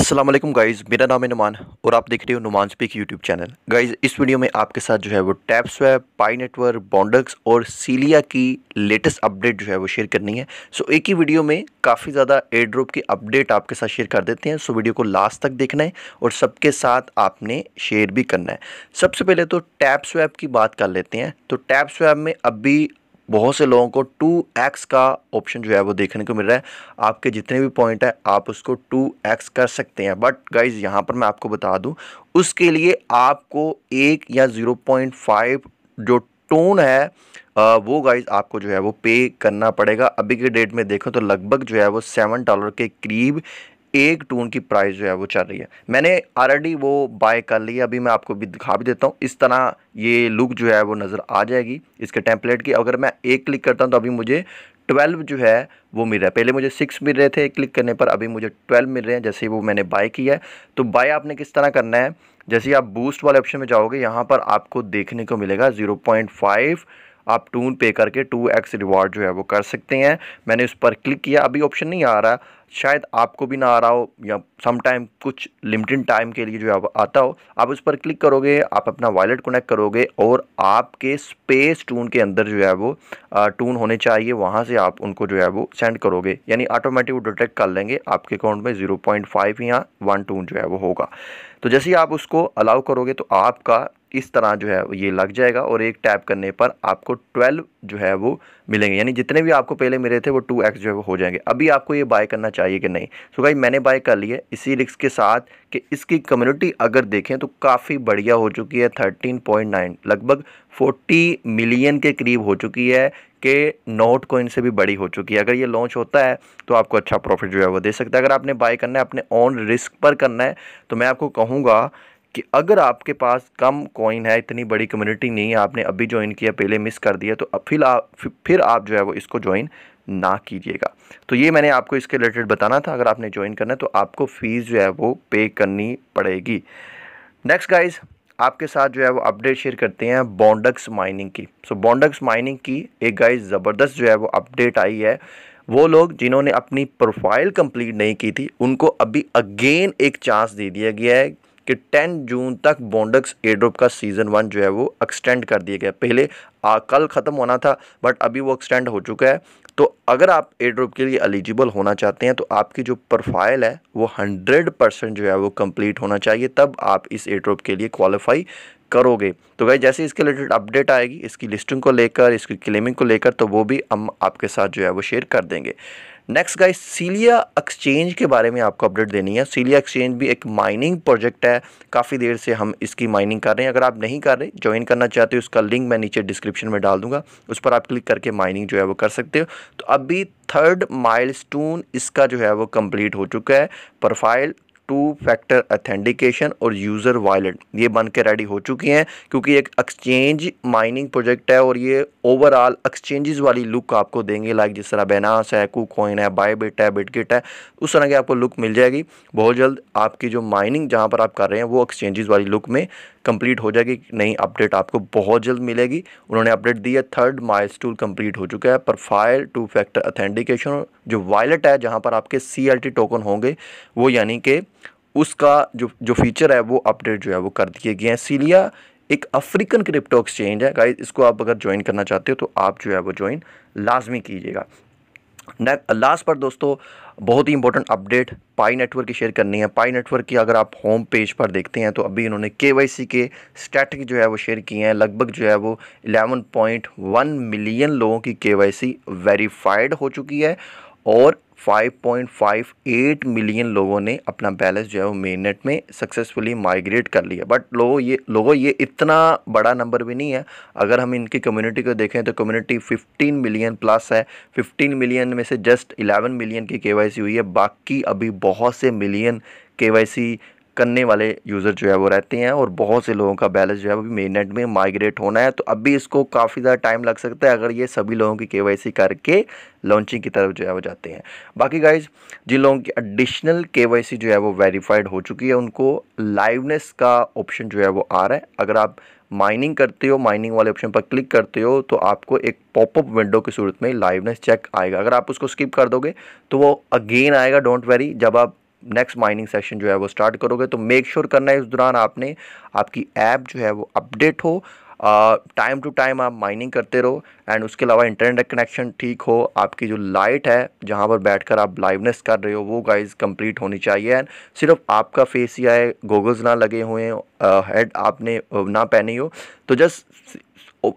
Aslam guys मेरा नाम है नुमान और आप देख रहे हो Numan speak YouTube channel guys इस वीडियो में आपके साथ जो है वो tap swap Pi Network Bondex और सीलिया की लेटेस्ट अपडेट जो है वो शेयर करनी है सो एक ही वीडियो में काफ़ी ज़्यादा एड्रोप की अपडेट आपके साथ शेयर कर देते हैं सो वीडियो को लास्ट तक देखना है और सबके साथ आपने शेयर भी करना है सबसे पहले तो टैप स्वैप की बात कर लेते हैं तो टैप स्वैप में अभी बहुत से लोगों को टू एक्स का ऑप्शन जो है वो देखने को मिल रहा है आपके जितने भी पॉइंट है आप उसको टू एक्स कर सकते हैं बट गाइज यहाँ पर मैं आपको बता दूँ उसके लिए आपको एक या ज़ीरो पॉइंट फाइव जो टोन है वो गाइज आपको जो है वो पे करना पड़ेगा अभी के डेट में देखो तो लगभग जो है वो सेवन डॉलर के करीब एक टून की प्राइस जो है वो चल रही है मैंने ऑलरेडी वो बाय कर ली है अभी मैं आपको भी दिखा भी देता हूँ इस तरह ये लुक जो है वो नज़र आ जाएगी इसके टेम्पलेट की अगर मैं एक क्लिक करता हूँ तो अभी मुझे ट्वेल्व जो है वो मिल रहा है पहले मुझे सिक्स मिल रहे थे क्लिक करने पर अभी मुझे ट्वेल्व मिल रहे हैं जैसे वो मैंने बाय किया है तो बाय आपने किस तरह करना है जैसे आप बूस्ट वाले ऑप्शन में जाओगे यहाँ पर आपको देखने को मिलेगा ज़ीरो पॉइंट फाइव आप टून पे करके टू एक्स रिवॉर्ड जो है वो कर सकते हैं मैंने उस पर क्लिक किया अभी ऑप्शन नहीं आ रहा शायद आपको भी ना आ रहा हो या सम टाइम कुछ लिमिटेड टाइम के लिए जो आप आता हो आप उस पर क्लिक करोगे आप अपना वॉलेट कनेक्ट करोगे और आपके स्पेस टून के अंदर जो है वो टून होने चाहिए वहाँ से आप उनको जो है वो सेंड करोगे यानी ऑटोमेटिक वो डिटेक्ट कर लेंगे आपके अकाउंट में ज़ीरो पॉइंट फाइव या वन टून जो है वो होगा तो जैसे ही आप उसको अलाउ करोगे तो आपका इस तरह जो है ये लग जाएगा और एक टैप करने पर आपको ट्वेल्व जो है वो मिलेंगे यानी जितने भी आपको पहले मिले थे वो टू एक्स जो है वो हो जाएंगे अभी आपको ये बाय करना चाहिए कि नहीं सो तो भाई मैंने बाय कर लिया इसी रिक्स के साथ कि इसकी कम्युनिटी अगर देखें तो काफ़ी बढ़िया हो चुकी है थर्टीन पॉइंट नाइन लगभग फोर्टी मिलियन के करीब हो चुकी है कि नोट कोइन से भी बड़ी हो चुकी है अगर ये लॉन्च होता है तो आपको अच्छा प्रॉफिट जो है वो दे सकता है अगर आपने बाय करना है अपने ऑन रिस्क पर करना है तो मैं आपको कहूँगा कि अगर आपके पास कम कॉइन है इतनी बड़ी कम्युनिटी नहीं है आपने अभी ज्वाइन किया पहले मिस कर दिया तो अब फिर आप फिर आप जो है वो इसको ज्वाइन ना कीजिएगा तो ये मैंने आपको इसके रिलेटेड बताना था अगर आपने ज्वाइन करना है तो आपको फ़ीस जो है वो पे करनी पड़ेगी नेक्स्ट गाइज आपके साथ जो है वो अपडेट शेयर करते हैं बॉन्डक्स माइनिंग की सो so, बॉन्डक्स माइनिंग की एक गाइज ज़बरदस्त जो है वो अपडेट आई है वो लोग जिन्होंने अपनी प्रोफाइल कंप्लीट नहीं की थी उनको अभी अगेन एक चांस दे दिया गया है कि 10 जून तक बोंडक्स एड्रोप का सीज़न वन जो है वो एक्सटेंड कर दिया गया पहले आ, कल ख़त्म होना था बट अभी वो एक्सटेंड हो चुका है तो अगर आप एड्रोप के लिए एलिजिबल होना चाहते हैं तो आपकी जो प्रोफाइल है वो 100 परसेंट जो है वो कंप्लीट होना चाहिए तब आप इस एड्रोप के लिए क्वालिफाई करोगे तो भाई जैसे इसके रिलेटेड अपडेट आएगी इसकी लिस्टिंग को लेकर इसकी क्लेमिंग को लेकर तो वो भी हम आपके साथ जो है वो शेयर कर देंगे नेक्स्ट गाइस सीलिया एक्सचेंज के बारे में आपको अपडेट देनी है सीलिया एक्सचेंज भी एक माइनिंग प्रोजेक्ट है काफ़ी देर से हम इसकी माइनिंग कर रहे हैं अगर आप नहीं कर रहे ज्वाइन करना चाहते हो उसका लिंक मैं नीचे डिस्क्रिप्शन में डाल दूंगा उस पर आप क्लिक करके माइनिंग जो है वो कर सकते हो तो अभी थर्ड माइल इसका जो है वो कम्प्लीट हो चुका है प्रोफाइल टू फैक्टर अथेंटिकेशन और यूज़र वॉलेट ये बन के रेडी हो चुकी हैं क्योंकि एक एक्सचेंज माइनिंग प्रोजेक्ट है और ये ओवरऑल एक्सचेंजेस वाली लुक आपको देंगे लाइक जिस तरह बेनास है कू कॉइन है बायबिट है बिटगिट है उस तरह की आपको लुक मिल जाएगी बहुत जल्द आपकी जो माइनिंग जहाँ पर आप कर रहे हैं वो एक्सचेंजेस वाली लुक में कंप्लीट हो जाएगी नई अपडेट आपको बहुत जल्द मिलेगी उन्होंने अपडेट दी है थर्ड माइल्स स्टूल कंप्लीट हो चुका है पर फाइल टू फैक्टर अथेंटिकेशन जो वायलेट है जहाँ पर आपके सी टोकन होंगे वो यानी कि उसका जो जो फीचर है वो अपडेट जो है वो कर दिए गए हैं सीलिया एक अफ्रीकन क्रिप्टो एक्सचेंज है गाइस इसको आप अगर ज्वाइन करना चाहते हो तो आप जो है वो ज्वाइन लाजमी कीजिएगा लास्ट पर दोस्तों बहुत ही इंपॉर्टेंट अपडेट पाई नेटवर्क की शेयर करनी है पाई नेटवर्क की अगर आप होम पेज पर देखते हैं तो अभी इन्होंने के वाई सी के स्टैटिक जो है वो शेयर किए हैं लगभग जो है वो 11.1 मिलियन लोगों की के वाई सी वेरीफाइड हो चुकी है और 5.58 मिलियन लोगों ने अपना बैलेंस जो है वो मेन नेट में सक्सेसफुली माइग्रेट कर लिया बट लोगों ये लोगों ये इतना बड़ा नंबर भी नहीं है अगर हम इनकी कम्युनिटी को देखें तो कम्युनिटी 15 मिलियन प्लस है 15 मिलियन में से जस्ट 11 मिलियन की के हुई है बाकी अभी बहुत से मिलियन के करने वाले यूज़र जो है वो रहते हैं और बहुत से लोगों का बैलेंस जो है वो मेन नेट में माइग्रेट होना है तो अब भी इसको काफ़ी ज़्यादा टाइम लग सकता है अगर ये सभी लोगों की के करके लॉन्चिंग की तरफ जो है वो जाते हैं बाकी गाइज जिन लोगों की एडिशनल के जो है वो वेरीफाइड हो चुकी है उनको लाइवनेस का ऑप्शन जो है वो आ रहा है अगर आप माइनिंग करते हो माइनिंग वाले ऑप्शन पर क्लिक करते हो तो आपको एक पॉपअप विंडो की सूरत में लाइवनेस चेक आएगा अगर आप उसको स्किप कर दोगे तो वो अगेन आएगा डोंट वेरी जब आप नेक्स्ट माइनिंग सेशन जो है वो स्टार्ट करोगे तो मेक श्योर sure करना है इस दौरान आपने आपकी ऐप जो है वो अपडेट हो टाइम टू टाइम आप माइनिंग करते रहो एंड उसके अलावा इंटरनेट कनेक्शन ठीक हो आपकी जो लाइट है जहाँ पर बैठकर आप लाइवनेस कर रहे हो वो गाइस कंप्लीट होनी चाहिए एंड सिर्फ आपका फेस ही आए गोगल्स ना लगे हुए हेड आपने ना पहनी हो तो जस्ट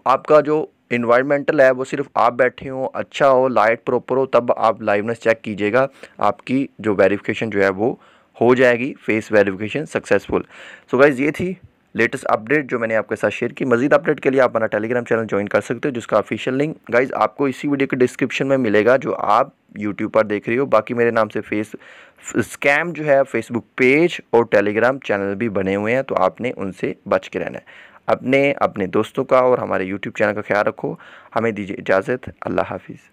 आपका जो इन्वायरमेंटल है वो सिर्फ आप बैठे हो अच्छा हो लाइट प्रॉपर हो तब आप लाइवनेस चेक कीजिएगा आपकी जो वेरिफिकेशन जो है वो हो जाएगी face verification successful so guys ये थी लेटेस्ट अपडेट जो मैंने आपके साथ शेयर की मजीद अपडेट के लिए आप अपना टेलीग्राम चैनल ज्वाइन कर सकते हो जिसका ऑफिशियल लिंक गाइज आपको इसी वीडियो के डिस्क्रिप्शन में मिलेगा जो आप यूट्यूब पर देख रही हो बाकी मेरे नाम से फेस स्कैम जो है फेसबुक पेज और टेलीग्राम चैनल भी बने हुए हैं तो आपने उनसे बच के रहना है अपने अपने दोस्तों का और हमारे यूट्यूब चैनल का ख्याल रखो हमें दीजिए इजाज़त अल्लाह हाफिज़